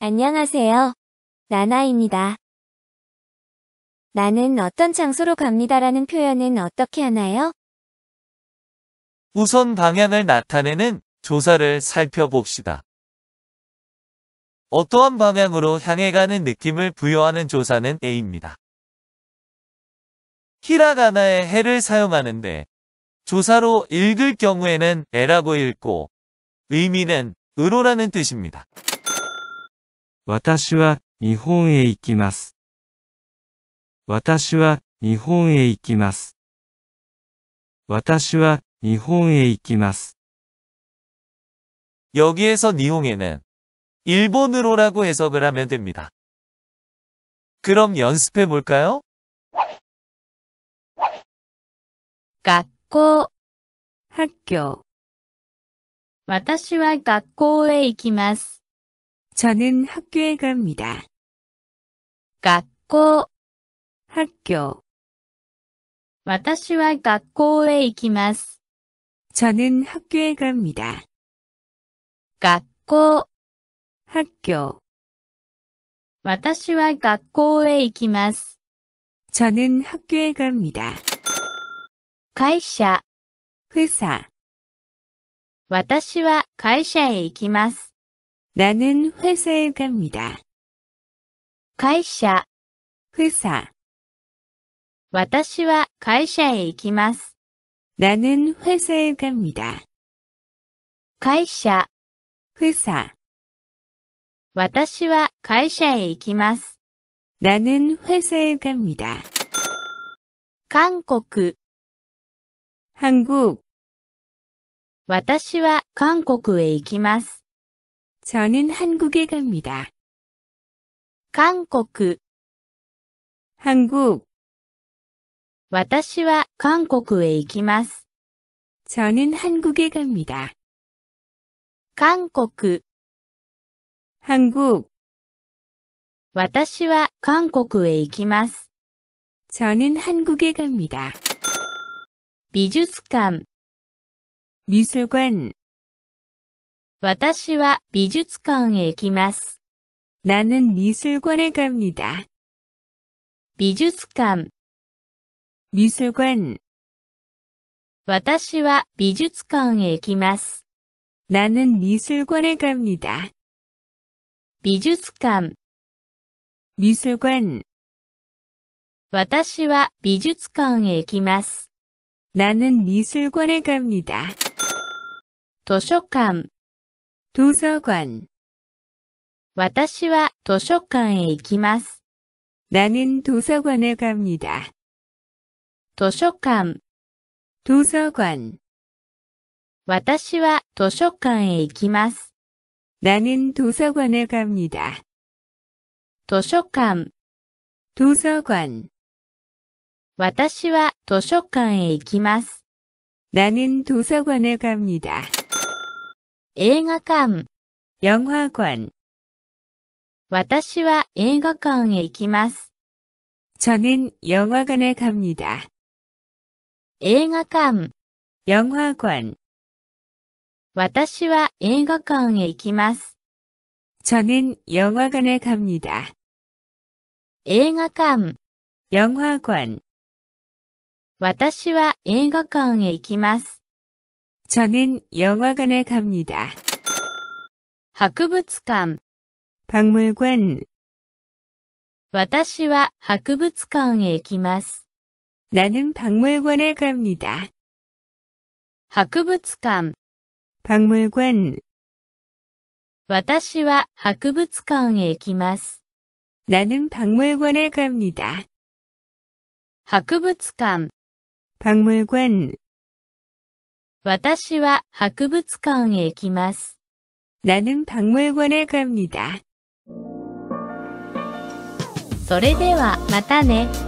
안녕하세요. 나나입니다. 나는 어떤 장소로 갑니다라는 표현은 어떻게 하나요? 우선 방향을 나타내는 조사를 살펴봅시다. 어떠한 방향으로 향해 가는 느낌을 부여하는 조사는 A입니다. 히라가나의 해를 사용하는데 조사로 읽을 경우에는 에라고 읽고 의미는 으로라는 뜻입니다. 私は日本へ行きます。私は日本へ行きます。私は日本へ行きます。여기에서日本へ는일본으로라고해석을하면됩니다그럼연습해볼까요学校학교私は学校へ行きます。저는학교에갑니다学校、학교私は学校へ行きます。저는학교へ갑니다学校、학교私は学校へ行きます。저는학교へ갑니다会社、私は会社へ行きます。나는회사에갑니다会社회사私は会社へ行きます。나는회사에갑니다会社회사私は会社へ行きます。나는회사에갑니다韓国韓国私は韓国へ行きます。 저는 한국에 갑니다. 한국 한국 私は韓国へ行きます。 저는 한국에 갑니다. 한국 한국 私は韓国へ行きます。 저는 한국에 갑니다. 미술관 미술관 私は美術館へ行きます。나는미술관에갑니 다。 美術館。きます。私は美術館へ行きます。나는미술관에갑니 다。 美術館。미술 관。 私は美術館へ行きます。나는미술관에갑니 다。 図書館。 도서관 私は図書館へ行きます。 나는 도서관에 갑니다. 図書館 도서관 私は図書館へ行きます。 나는 도서관에 갑니다. 図書館 도서관 私は図書館へ行きます。 나는 도서관에 갑니다. 映画館 영화관 私は映画館へ行きます. 저는 영화관에 갑니다. 映画館 영화관 私は映画館へ行きます. 저는 영화관에 갑니다. 映画館 영화관 私は映画館へ行きます. 저는 영화관에 갑니다. 박물관 박물관, 私は博物館へ行きます。 나는 박물관에 갑니다. 博物館 박물관, 私は博物館へ行きます。 나는 박물관에 갑니다. 博物館 박물관, 私は博物館へ行きます。나는박물관へ갑니 다。 それではまたね。